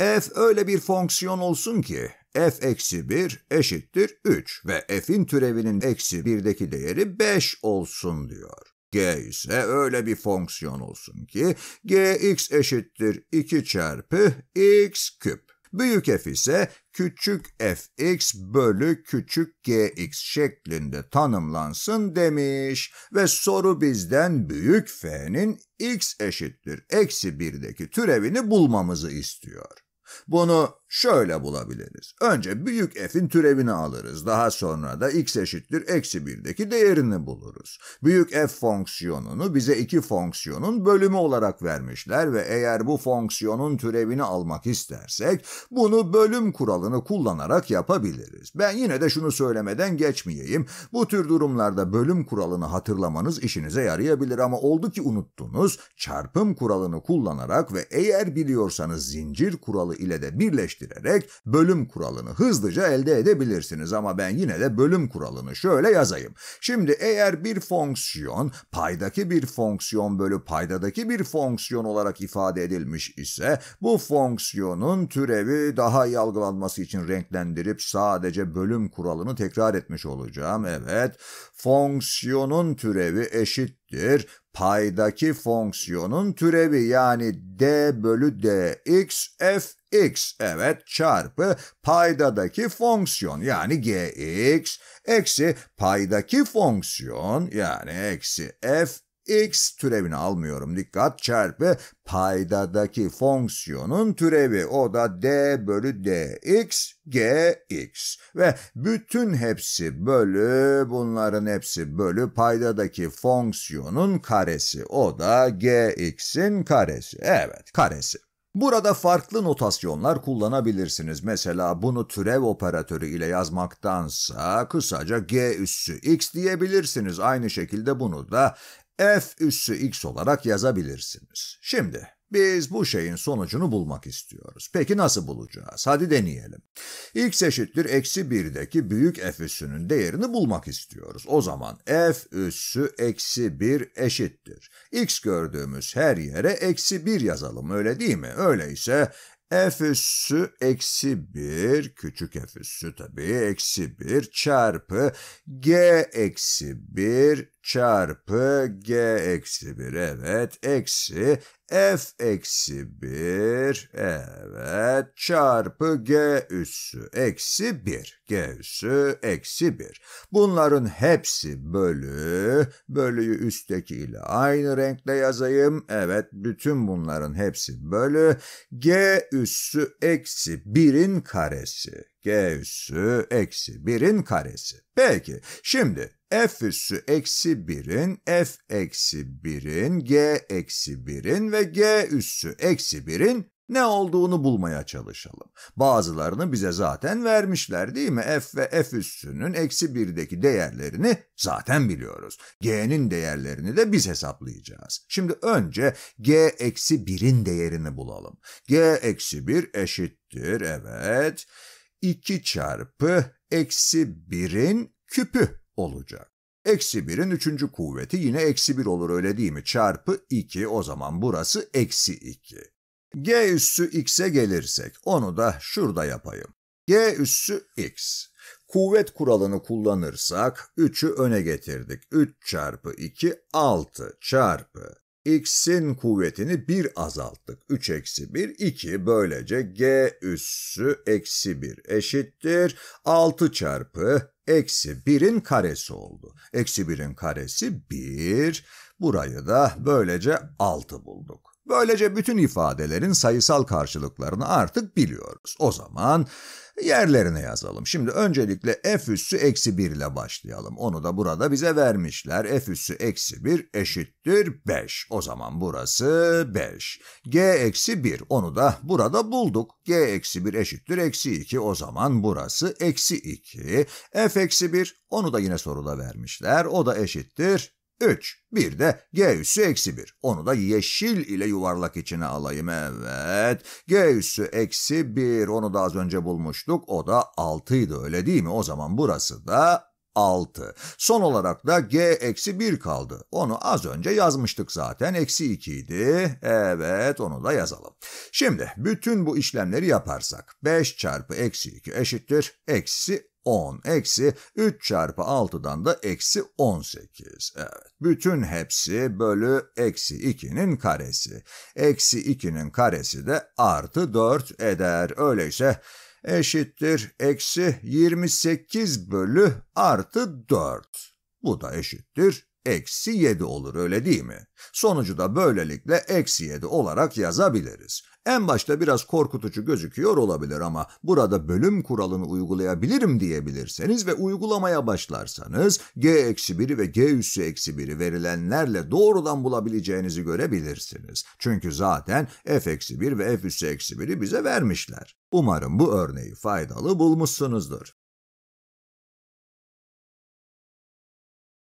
f öyle bir fonksiyon olsun ki f eksi 1 eşittir 3 ve f'in türevinin eksi 1'deki değeri 5 olsun diyor. g ise öyle bir fonksiyon olsun ki gx eşittir 2 çarpı x küp. Büyük f ise küçük fx bölü küçük gx şeklinde tanımlansın demiş ve soru bizden büyük f'nin x eşittir eksi 1'deki türevini bulmamızı istiyor. Bunu Şöyle bulabiliriz. Önce büyük f'in türevini alırız. Daha sonra da x eşittir eksi 1'deki değerini buluruz. Büyük f fonksiyonunu bize iki fonksiyonun bölümü olarak vermişler ve eğer bu fonksiyonun türevini almak istersek bunu bölüm kuralını kullanarak yapabiliriz. Ben yine de şunu söylemeden geçmeyeyim. Bu tür durumlarda bölüm kuralını hatırlamanız işinize yarayabilir ama oldu ki unuttunuz. Çarpım kuralını kullanarak ve eğer biliyorsanız zincir kuralı ile de birleştirebilirsiniz birleştirerek bölüm kuralını hızlıca elde edebilirsiniz ama ben yine de bölüm kuralını şöyle yazayım. Şimdi eğer bir fonksiyon paydaki bir fonksiyon bölü paydadaki bir fonksiyon olarak ifade edilmiş ise bu fonksiyonun türevi daha iyi algılanması için renklendirip sadece bölüm kuralını tekrar etmiş olacağım. Evet fonksiyonun türevi eşittir paydaki fonksiyonun türevi yani d bölü dx fx evet çarpı paydadaki fonksiyon yani gx eksi paydaki fonksiyon yani eksi f x türevini almıyorum dikkat çarpı paydadaki fonksiyonun türevi o da d bölü dx gx ve bütün hepsi bölü bunların hepsi bölü paydadaki fonksiyonun karesi o da gx'in karesi evet karesi. Burada farklı notasyonlar kullanabilirsiniz. Mesela bunu türev operatörü ile yazmaktansa kısaca g üssü x diyebilirsiniz. Aynı şekilde bunu da f üssü x olarak yazabilirsiniz. Şimdi biz bu şeyin sonucunu bulmak istiyoruz. Peki nasıl bulacağız? Hadi deneyelim. x eşittir eksi 1'deki büyük f üssünün değerini bulmak istiyoruz. O zaman f üssü eksi 1 eşittir. x gördüğümüz her yere eksi 1 yazalım öyle değil mi? Öyleyse f üssü eksi 1 küçük f üssü tabii eksi 1 çarpı g eksi 1 çarpı g eksi 1 evet eksi f eksi 1 evet çarpı g üssü eksi 1 g üssü eksi 1 bunların hepsi bölü bölüyü üstteki ile aynı renkle yazayım evet bütün bunların hepsi bölü g üssü eksi 1'in karesi g üssü eksi 1'in karesi peki şimdi f üssü eksi 1'in, f eksi 1'in, g eksi 1'in ve g üssü eksi 1'in ne olduğunu bulmaya çalışalım. Bazılarını bize zaten vermişler değil mi? f ve f üssünün eksi 1'deki değerlerini zaten biliyoruz. g'nin değerlerini de biz hesaplayacağız. Şimdi önce g eksi 1'in değerini bulalım. g eksi 1 eşittir, evet, 2 çarpı eksi 1'in küpü olacak. Eksi 1'in üçüncü kuvveti yine eksi 1 olur öyle değil mi? Çarpı 2 o zaman burası eksi 2. G üssü x'e gelirsek onu da şurada yapayım. G üssü x. Kuvvet kuralını kullanırsak 3'ü öne getirdik. 3 çarpı 2 6 çarpı x'in kuvvetini 1 azalttık. 3 eksi 1, 2. Böylece g üssü eksi 1 eşittir. 6 çarpı eksi 1'in karesi oldu. Eksi 1'in karesi 1. Burayı da böylece 6 bulduk. Böylece bütün ifadelerin sayısal karşılıklarını artık biliyoruz. O zaman yerlerine yazalım. Şimdi öncelikle f üssü eksi 1 ile başlayalım. Onu da burada bize vermişler. f üssü eksi 1 eşittir 5. O zaman burası 5. g eksi 1 onu da burada bulduk. g eksi 1 eşittir eksi 2 o zaman burası eksi 2. f eksi 1 onu da yine soruda vermişler. O da eşittir 3. Bir de g üssü eksi 1. Onu da yeşil ile yuvarlak içine alayım. Evet. g üssü eksi 1. Onu da az önce bulmuştuk. O da 6'ydı öyle değil mi? O zaman burası da 6. Son olarak da g eksi 1 kaldı. Onu az önce yazmıştık zaten. Eksi 2 idi. Evet onu da yazalım. Şimdi bütün bu işlemleri yaparsak 5 çarpı eksi 2 eşittir. Eksi 10 eksi 3 çarpı 6'dan da eksi 18. Evet. Bütün hepsi bölü eksi 2'nin karesi. Eksi 2'nin karesi de artı 4 eder. Öyleyse eşittir eksi 28 bölü artı 4. Bu da eşittir eksi 7 olur öyle değil mi? Sonucu da böylelikle eksi 7 olarak yazabiliriz. En başta biraz korkutucu gözüküyor olabilir ama burada bölüm kuralını uygulayabilirim diyebilirseniz ve uygulamaya başlarsanız g-1'i eksi ve g üssü eksi 1'i verilenlerle doğrudan bulabileceğinizi görebilirsiniz. Çünkü zaten f-1 eksi ve f üssü eksi 1'i bize vermişler. Umarım bu örneği faydalı bulmuşsunuzdur.